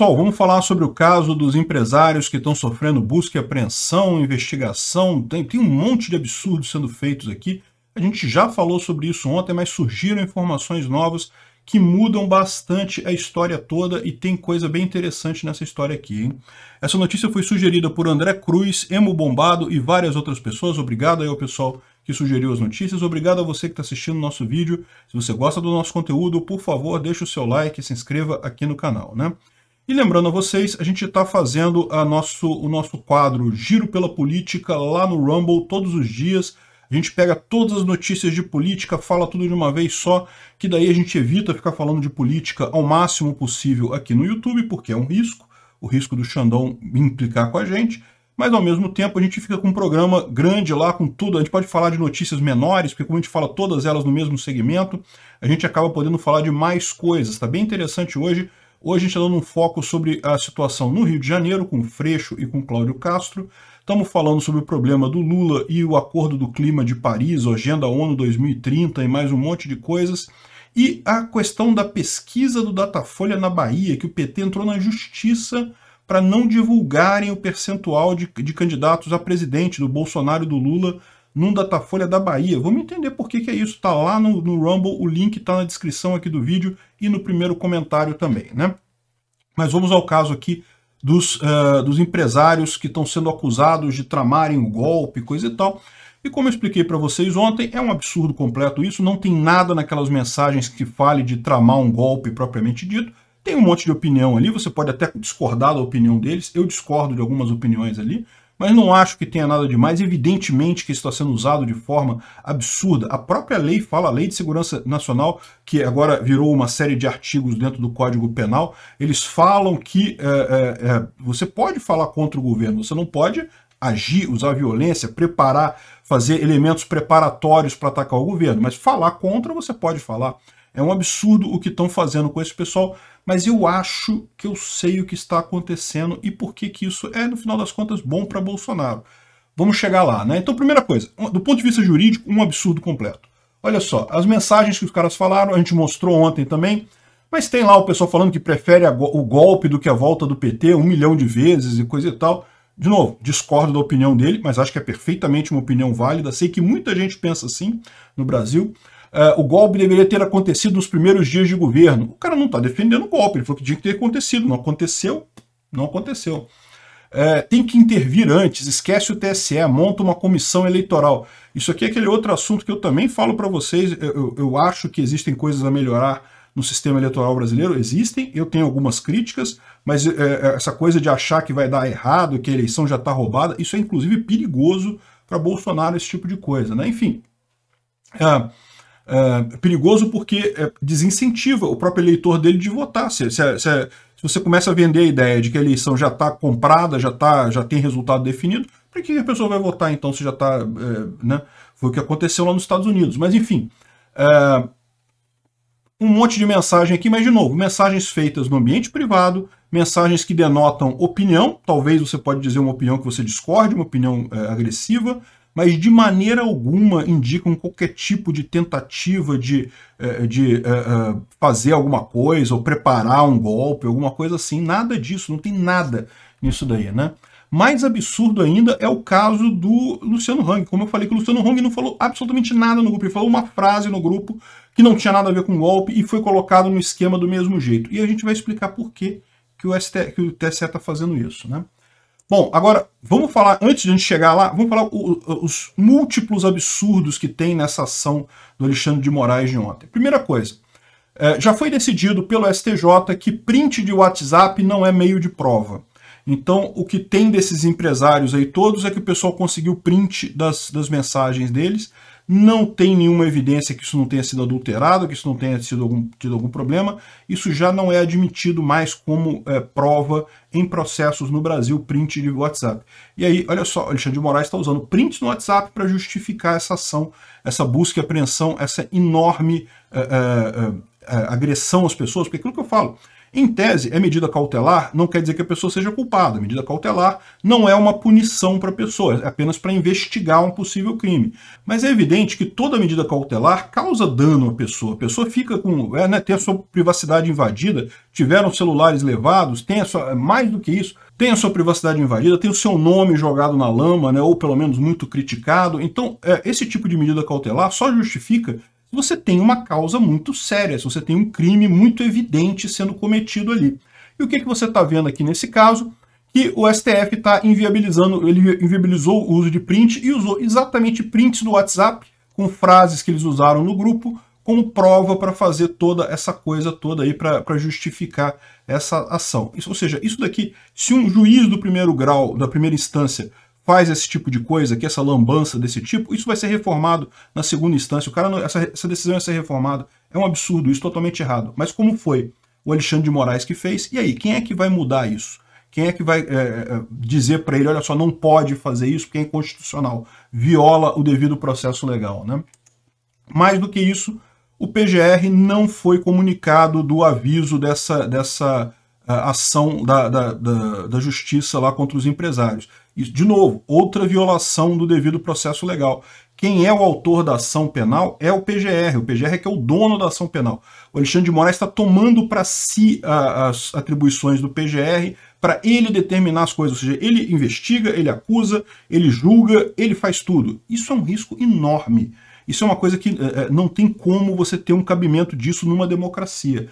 Pessoal, vamos falar sobre o caso dos empresários que estão sofrendo busca e apreensão, investigação, tem, tem um monte de absurdos sendo feitos aqui. A gente já falou sobre isso ontem, mas surgiram informações novas que mudam bastante a história toda e tem coisa bem interessante nessa história aqui. Hein? Essa notícia foi sugerida por André Cruz, Emo Bombado e várias outras pessoas. Obrigado aí ao pessoal que sugeriu as notícias. Obrigado a você que está assistindo o nosso vídeo. Se você gosta do nosso conteúdo, por favor, deixe o seu like e se inscreva aqui no canal. Né? E lembrando a vocês, a gente está fazendo nosso, o nosso quadro Giro pela Política lá no Rumble todos os dias. A gente pega todas as notícias de política, fala tudo de uma vez só, que daí a gente evita ficar falando de política ao máximo possível aqui no YouTube, porque é um risco, o risco do Xandão implicar com a gente. Mas ao mesmo tempo a gente fica com um programa grande lá, com tudo. A gente pode falar de notícias menores, porque como a gente fala todas elas no mesmo segmento, a gente acaba podendo falar de mais coisas. Está bem interessante hoje Hoje a gente está dando um foco sobre a situação no Rio de Janeiro, com Freixo e com Cláudio Castro. Estamos falando sobre o problema do Lula e o Acordo do Clima de Paris, Agenda ONU 2030 e mais um monte de coisas. E a questão da pesquisa do Datafolha na Bahia, que o PT entrou na justiça para não divulgarem o percentual de, de candidatos a presidente do Bolsonaro e do Lula num Datafolha da Bahia. Vamos entender por que, que é isso. Está lá no, no Rumble, o link está na descrição aqui do vídeo e no primeiro comentário também. Né? Mas vamos ao caso aqui dos, uh, dos empresários que estão sendo acusados de tramarem o golpe, coisa e tal. E como eu expliquei para vocês ontem, é um absurdo completo isso, não tem nada naquelas mensagens que fale de tramar um golpe propriamente dito. Tem um monte de opinião ali, você pode até discordar da opinião deles, eu discordo de algumas opiniões ali, mas não acho que tenha nada de mais. Evidentemente que está sendo usado de forma absurda. A própria lei fala, a Lei de Segurança Nacional, que agora virou uma série de artigos dentro do Código Penal, eles falam que é, é, é, você pode falar contra o governo, você não pode agir, usar violência, preparar, fazer elementos preparatórios para atacar o governo, mas falar contra você pode falar. É um absurdo o que estão fazendo com esse pessoal, mas eu acho que eu sei o que está acontecendo e por que, que isso é, no final das contas, bom para Bolsonaro. Vamos chegar lá, né? Então, primeira coisa, do ponto de vista jurídico, um absurdo completo. Olha só, as mensagens que os caras falaram, a gente mostrou ontem também, mas tem lá o pessoal falando que prefere o golpe do que a volta do PT um milhão de vezes e coisa e tal. De novo, discordo da opinião dele, mas acho que é perfeitamente uma opinião válida. Sei que muita gente pensa assim no Brasil uh, o golpe deveria ter acontecido nos primeiros dias de governo. O cara não está defendendo o golpe, ele falou que tinha que ter acontecido, não aconteceu, não aconteceu. É, tem que intervir antes, esquece o TSE, monta uma comissão eleitoral. Isso aqui é aquele outro assunto que eu também falo para vocês, eu, eu acho que existem coisas a melhorar no sistema eleitoral brasileiro existem, eu tenho algumas críticas, mas é, é essa coisa de achar que vai dar errado, que a eleição já está roubada, isso é inclusive perigoso para Bolsonaro, esse tipo de coisa, né? Enfim, é, perigoso porque é, desincentiva o próprio eleitor dele de votar. Se, se, se, se, você começa a vender a ideia de que a eleição já está comprada, já, tá, já tem resultado definido, para que a pessoa vai votar então se já está. É, né? Foi o que aconteceu lá nos Estados Unidos. Mas enfim. um monte de mensagem aqui, mas de novo, mensagens feitas no ambiente privado, mensagens que denotam opinião, talvez você pode dizer uma opinião que você discorde, uma opinião agressiva, mas de maneira alguma indicam qualquer tipo de tentativa de, eh, de eh, eh, fazer alguma coisa ou preparar um golpe, alguma coisa assim. Nada disso, não tem nada nisso daí, né? Mais absurdo ainda é o caso do Luciano Hang. Como eu falei que o Luciano Hang não falou absolutamente nada no grupo, ele falou uma frase no grupo que não tinha nada a ver com o golpe e foi colocado no esquema do mesmo jeito. E a gente vai explicar por que o, ST, que o TSE está fazendo isso, né? Bom, agora, vamos falar, antes de a gente chegar lá, vamos falar o, os múltiplos absurdos que tem nessa ação do Alexandre de Moraes de ontem. Primeira coisa, é, já foi decidido pelo STJ que print de WhatsApp não é meio de prova. Então, o que tem desses empresários aí todos é que o pessoal conseguiu print das, das mensagens deles, não tem nenhuma evidência que isso não tenha sido adulterado, que isso não tenha sido algum, tido algum problema. Isso já não é admitido mais como é, prova em processos no Brasil, print de WhatsApp. E aí, olha só, Alexandre de Moraes está usando prints no WhatsApp para justificar essa ação, essa busca e apreensão, essa enorme é, é, é, é agressão às pessoas, porque aquilo que eu falo, em tese, é medida cautelar não quer dizer que a pessoa seja culpada. A medida cautelar não é uma punição para a pessoa, é apenas para investigar um possível crime. Mas é evidente que toda medida cautelar causa dano à pessoa. A pessoa fica com. É, né, tem a sua privacidade invadida, tiveram celulares levados, tem a sua. É, mais do que isso, tem a sua privacidade invadida, tem o seu nome jogado na lama, né, ou pelo menos muito criticado. Então, é, esse tipo de medida cautelar só justifica se você tem uma causa muito séria, se você tem um crime muito evidente sendo cometido ali. E o que, que você está vendo aqui nesse caso? Que o STF está inviabilizando, ele inviabilizou o uso de print e usou exatamente prints do WhatsApp, com frases que eles usaram no grupo, como prova para fazer toda essa coisa toda aí, para justificar essa ação. Isso, ou seja, isso daqui, se um juiz do primeiro grau, da primeira instância, faz esse tipo de coisa aqui, essa lambança desse tipo, isso vai ser reformado na segunda instância. O cara, essa, essa decisão vai ser reformada. É um absurdo, isso totalmente errado. Mas como foi o Alexandre de Moraes que fez, e aí, quem é que vai mudar isso? Quem é que vai é, é dizer para ele, olha só, não pode fazer isso porque é inconstitucional, viola o devido processo legal, né? Mais do que isso, o PGR não foi comunicado do aviso dessa, dessa ação da, da, da, da, justiça lá contra os empresários. E, de novo, outra violação do devido processo legal. Quem é o autor da ação penal é o PGR. O PGR é que é o dono da ação penal. O Alexandre de Moraes está tomando para si a, as atribuições do PGR para ele determinar as coisas. Ou seja, ele investiga, ele acusa, ele julga, ele faz tudo. Isso é um risco enorme. Isso é uma coisa que é, não tem como você ter um cabimento disso numa democracia.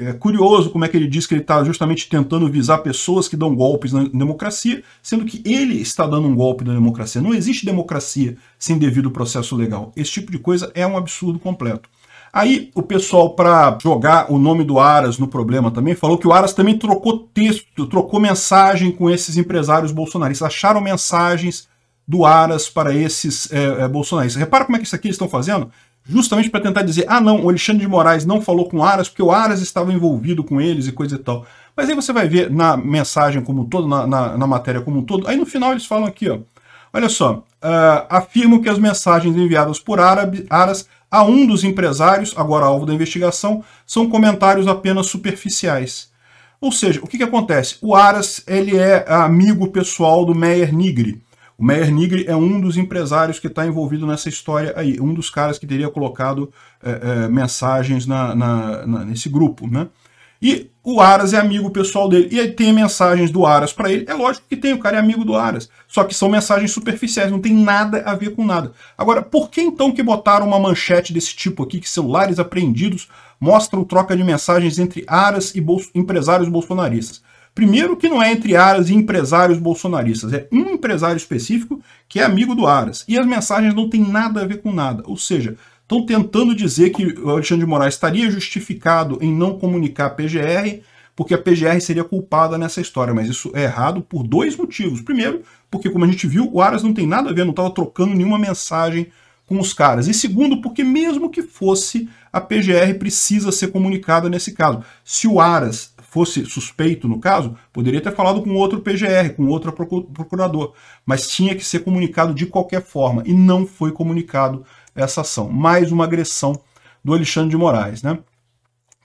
É, é curioso como é que ele diz que ele está justamente tentando visar pessoas que dão golpes na democracia, sendo que ele está dando um golpe na democracia. Não existe democracia sem devido processo legal. Esse tipo de coisa é um absurdo completo. Aí o pessoal, para jogar o nome do Aras no problema também, falou que o Aras também trocou texto, trocou mensagem com esses empresários bolsonaristas, acharam mensagens do Aras para esses é, é, bolsonaristas. Repara como é que isso aqui eles estão fazendo? justamente para tentar dizer, ah não, o Alexandre de Moraes não falou com Aras porque o Aras estava envolvido com eles e coisa e tal. Mas aí você vai ver na mensagem como um todo, na, na, na matéria como um todo, aí no final eles falam aqui, ó, olha só, uh, ah, afirmam que as mensagens enviadas por árabe, Aras a um dos empresários, agora alvo da investigação, são comentários apenas superficiais. Ou seja, o que, que acontece? O Aras ele é amigo pessoal do Meyer Nigri, o Meyer Nigri é um dos empresários que está envolvido nessa história aí, um dos caras que teria colocado é, é, mensagens na, na, na, nesse grupo, né? E o Aras é amigo pessoal dele. E aí tem mensagens do Aras para ele. É lógico que tem, o cara é amigo do Aras. Só que são mensagens superficiais, não tem nada a ver com nada. Agora, por que então que botaram uma manchete desse tipo aqui, que celulares apreendidos mostram troca de mensagens entre Aras e bolso empresários bolsonaristas? Primeiro que não é entre Aras e empresários bolsonaristas, é um empresário específico que é amigo do Aras. E as mensagens não têm nada a ver com nada, ou seja, estão tentando dizer que o Alexandre de Moraes estaria justificado em não comunicar a PGR, porque a PGR seria culpada nessa história, mas isso é errado por dois motivos. Primeiro, porque como a gente viu, o Aras não tem nada a ver, não estava trocando nenhuma mensagem com os caras. E segundo, porque mesmo que fosse, a PGR precisa ser comunicada nesse caso. Se o Aras fosse suspeito no caso, poderia ter falado com outro PGR, com outro procurador, mas tinha que ser comunicado de qualquer forma e não foi comunicado essa ação. Mais uma agressão do Alexandre de Moraes, né?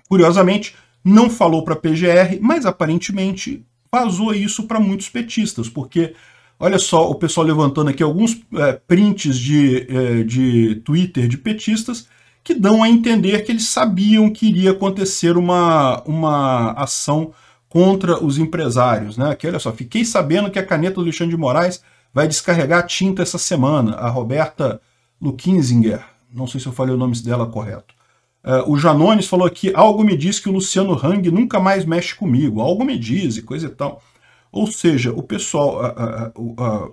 Curiosamente, não falou para a PGR, mas aparentemente vazou isso para muitos petistas, porque Olha só o pessoal levantando aqui alguns é, prints de, é, de Twitter de petistas que dão a entender que eles sabiam que iria acontecer uma, uma ação contra os empresários. Né? Aqui, olha só, fiquei sabendo que a caneta do Alexandre de Moraes vai descarregar a tinta essa semana. A Roberta Lukinzinger, não sei se eu falei o nome dela correto. Uh, o Janones falou aqui, algo me diz que o Luciano Hang nunca mais mexe comigo, algo me diz e coisa e tal. Ou seja, o pessoal, o a,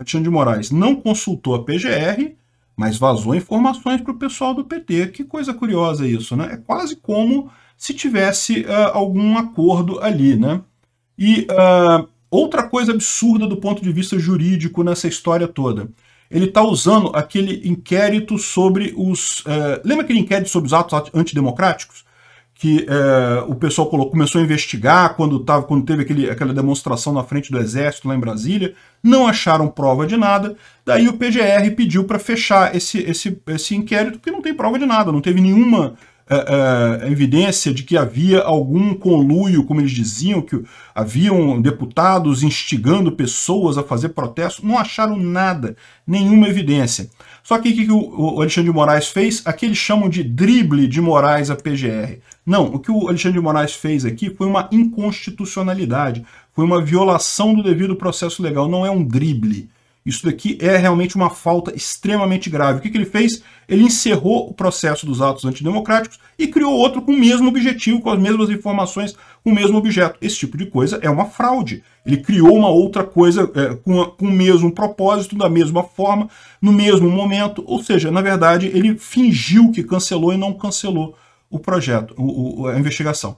Alexandre de Moraes não consultou a PGR, mas vazou informações para o pessoal do PT. Que coisa curiosa isso, né? É quase como se tivesse uh, algum acordo ali, né? E uh, outra coisa absurda do ponto de vista jurídico nessa história toda. Ele está usando aquele inquérito sobre os... Uh, lembra aquele inquérito sobre os atos antidemocráticos? que é, o pessoal colocou, começou a investigar quando, tava, quando teve aquele, aquela demonstração na frente do Exército lá em Brasília, não acharam prova de nada, daí o PGR pediu para fechar esse, esse, esse inquérito, porque não tem prova de nada, não teve nenhuma é, é, a evidência de que havia algum conluio, como eles diziam, que haviam deputados instigando pessoas a fazer protesto. Não acharam nada, nenhuma evidência. Só que o que o Alexandre de Moraes fez? Aqui eles chamam de drible de Moraes a PGR. Não, o que o Alexandre de Moraes fez aqui foi uma inconstitucionalidade, foi uma violação do devido processo legal, não é um drible. Isso daqui é realmente uma falta extremamente grave. O que, que ele fez? Ele encerrou o processo dos atos antidemocráticos e criou outro com o mesmo objetivo, com as mesmas informações, com o mesmo objeto. Esse tipo de coisa é uma fraude. Ele criou uma outra coisa é, com, a, com o mesmo propósito, da mesma forma, no mesmo momento. Ou seja, na verdade, ele fingiu que cancelou e não cancelou o projeto, o, a investigação.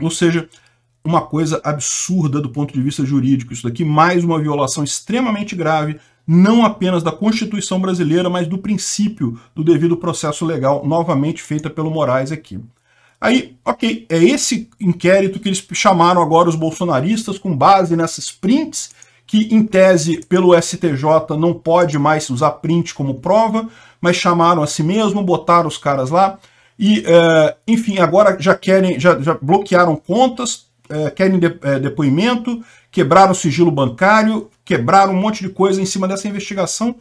Ou seja, uma coisa absurda do ponto de vista jurídico. Isso daqui, mais uma violação extremamente grave, não apenas da Constituição brasileira, mas do princípio do devido processo legal, novamente feita pelo Moraes aqui. Aí, ok, é esse inquérito que eles chamaram agora os bolsonaristas, com base nessas prints, que em tese pelo STJ não pode mais usar print como prova, mas chamaram a si mesmo, botaram os caras lá. E, uh, enfim, agora já querem, já, já bloquearam contas, é, querem de, é, depoimento, quebraram o sigilo bancário, quebraram um monte de coisa em cima dessa investigação,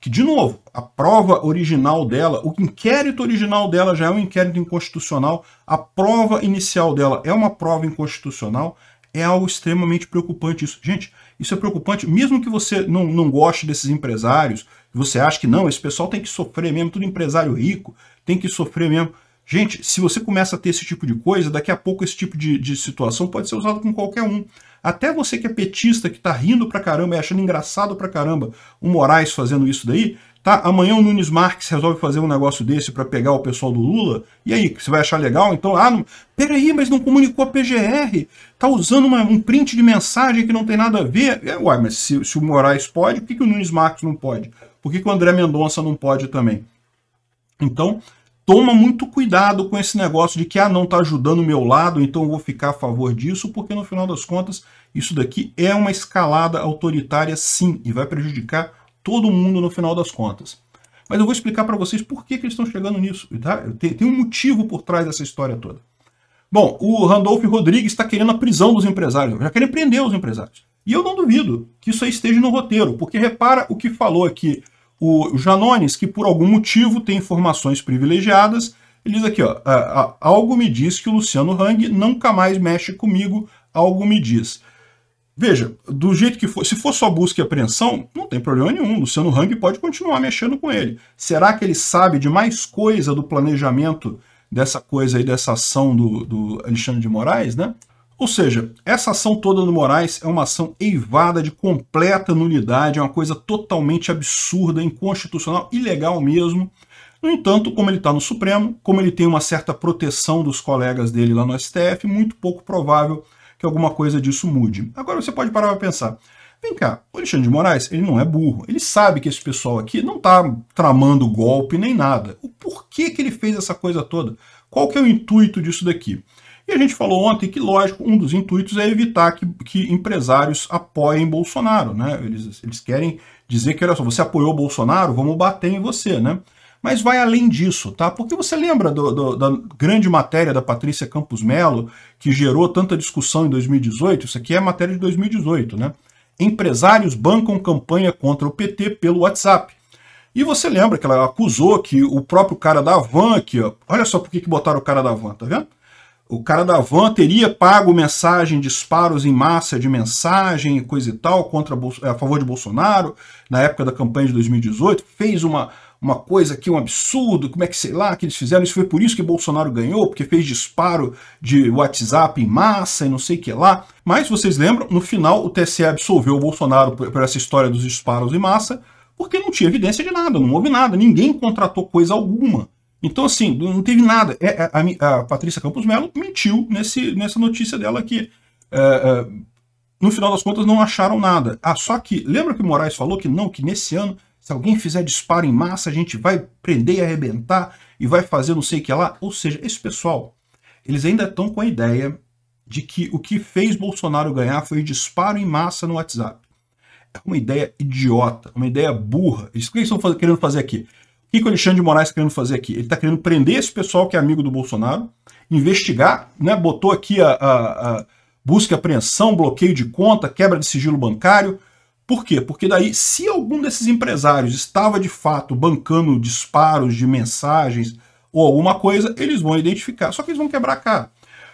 que, de novo, a prova original dela, o inquérito original dela já é um inquérito inconstitucional, a prova inicial dela é uma prova inconstitucional, é algo extremamente preocupante isso. Gente, isso é preocupante, mesmo que você não, não goste desses empresários, você acha que não, esse pessoal tem que sofrer mesmo, tudo empresário rico, tem que sofrer mesmo. Gente, se você começa a ter esse tipo de coisa, daqui a pouco esse tipo de, de situação pode ser usado com qualquer um. Até você que é petista, que tá rindo pra caramba e achando engraçado pra caramba o Moraes fazendo isso daí, tá? Amanhã o Nunes Marques resolve fazer um negócio desse para pegar o pessoal do Lula, e aí, você vai achar legal? Então, ah, não... peraí, mas não comunicou a PGR, tá usando uma, um print de mensagem que não tem nada a ver. É, uai, mas se, se o Moraes pode, por que, que o Nunes Marques não pode? Por que, que o André Mendonça não pode também? Então, toma muito cuidado com esse negócio de que ah, não está ajudando o meu lado, então eu vou ficar a favor disso, porque no final das contas isso daqui é uma escalada autoritária sim, e vai prejudicar todo mundo no final das contas. Mas eu vou explicar para vocês por que, que, eles estão chegando nisso. Tá? Tem, tem um motivo por trás dessa história toda. Bom, o Randolph Rodrigues está querendo a prisão dos empresários, já querem prender os empresários. E eu não duvido que isso aí esteja no roteiro, porque repara o que falou aqui o Janones, que por algum motivo tem informações privilegiadas, ele diz aqui, ó, ah, ah, algo me diz que o Luciano Hang nunca mais mexe comigo, algo me diz. Veja, do jeito que for, se for só busca e apreensão, não tem problema nenhum. Luciano Hang pode continuar mexendo com ele. Será que ele sabe de mais coisa do planejamento dessa coisa aí, dessa ação do, do Alexandre de Moraes, né? Ou seja, essa ação toda do Moraes é uma ação eivada de completa nulidade, é uma coisa totalmente absurda, inconstitucional, ilegal mesmo. No entanto, como ele está no Supremo, como ele tem uma certa proteção dos colegas dele lá no STF, muito pouco provável que alguma coisa disso mude. Agora você pode parar para pensar. Vem cá, o Alexandre de Moraes, ele não é burro. Ele sabe que esse pessoal aqui não está tramando golpe nem nada. O porquê que ele fez essa coisa toda? Qual que é o intuito disso daqui? E a gente falou ontem que, lógico, um dos intuitos é evitar que, que empresários apoiem Bolsonaro, né? Eles, eles querem dizer que, olha só, você apoiou Bolsonaro, vamos bater em você, né? Mas vai além disso, tá? Porque você lembra do, do, da grande matéria da Patrícia Campos Melo, que gerou tanta discussão em 2018? Isso aqui é matéria de 2018, né? Empresários bancam campanha contra o PT pelo WhatsApp. E você lembra que ela acusou que o próprio cara da Van, que, ó, olha só por que botaram o cara da Van, tá vendo? o cara da van teria pago mensagem, disparos em massa de mensagem e coisa e tal contra a favor de Bolsonaro na época da campanha de 2018, fez uma, uma coisa aqui, um absurdo, como é que sei lá, que eles fizeram, isso foi por isso que Bolsonaro ganhou, porque fez disparo de WhatsApp em massa e não sei o que lá. Mas vocês lembram, no final o TSE absolveu o Bolsonaro por, por essa história dos disparos em massa, porque não tinha evidência de nada, não houve nada, ninguém contratou coisa alguma então, assim, não teve nada. É, a, a, a Patrícia Campos Melo mentiu nesse, nessa notícia dela que, é, é, no final das contas, não acharam nada. Ah, só que, lembra que o Moraes falou que não, que nesse ano, se alguém fizer disparo em massa, a gente vai prender e arrebentar e vai fazer não sei o que lá? Ou seja, esse pessoal, eles ainda estão com a ideia de que o que fez Bolsonaro ganhar foi disparo em massa no WhatsApp. É uma ideia idiota, uma ideia burra. Isso que eles estão querendo fazer aqui o que, o Alexandre de Moraes está querendo fazer aqui? Ele está querendo prender esse pessoal que é amigo do Bolsonaro, investigar, né? botou aqui a, a, a busca e apreensão, bloqueio de conta, quebra de sigilo bancário. Por quê? Porque daí, se algum desses empresários estava de fato bancando disparos de mensagens ou alguma coisa, eles vão identificar. Só que eles vão quebrar a cara.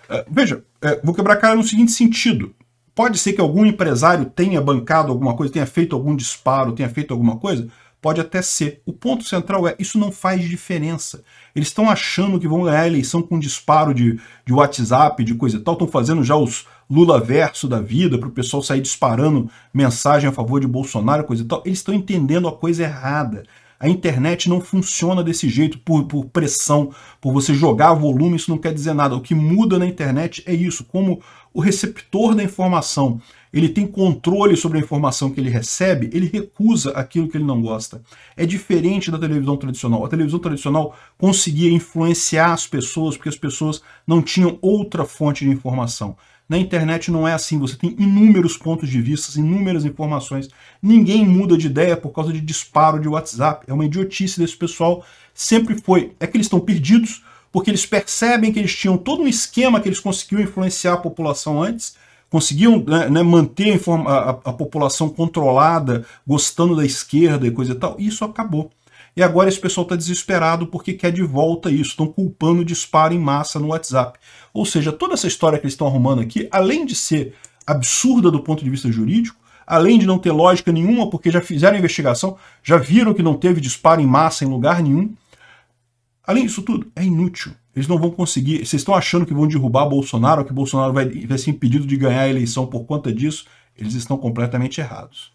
Uh, veja, uh, vou quebrar a cara no seguinte sentido. Pode ser que algum empresário tenha bancado alguma coisa, tenha feito algum disparo, tenha feito alguma coisa, Pode até ser. O ponto central é, isso não faz diferença. Eles estão achando que vão ganhar a eleição com um disparo de, de WhatsApp, de coisa e tal. Estão fazendo já os Lula verso da vida, para o pessoal sair disparando mensagem a favor de Bolsonaro, coisa e tal. Eles estão entendendo a coisa errada. A internet não funciona desse jeito por, por pressão, por você jogar volume, isso não quer dizer nada. O que muda na internet é isso, como o receptor da informação ele tem controle sobre a informação que ele recebe, ele recusa aquilo que ele não gosta. É diferente da televisão tradicional. A televisão tradicional conseguia influenciar as pessoas porque as pessoas não tinham outra fonte de informação. Na internet não é assim, você tem inúmeros pontos de vista, inúmeras informações. Ninguém muda de ideia por causa de disparo de WhatsApp. É uma idiotice desse pessoal, sempre foi. É que eles estão perdidos, porque eles percebem que eles tinham todo um esquema que eles conseguiam influenciar a população antes, conseguiam né, né manter a, a, a população controlada, gostando da esquerda e coisa e tal, e isso acabou. E agora esse pessoal está desesperado porque quer de volta isso, estão culpando disparo em massa no WhatsApp. Ou seja, toda essa história que eles estão arrumando aqui, além de ser absurda do ponto de vista jurídico, além de não ter lógica nenhuma, porque já fizeram investigação, já viram que não teve disparo em massa em lugar nenhum. Além disso tudo, é inútil. Eles não vão conseguir. Vocês estão achando que vão derrubar Bolsonaro, que Bolsonaro vai, vai ser impedido de ganhar a eleição por conta disso? Eles estão completamente errados.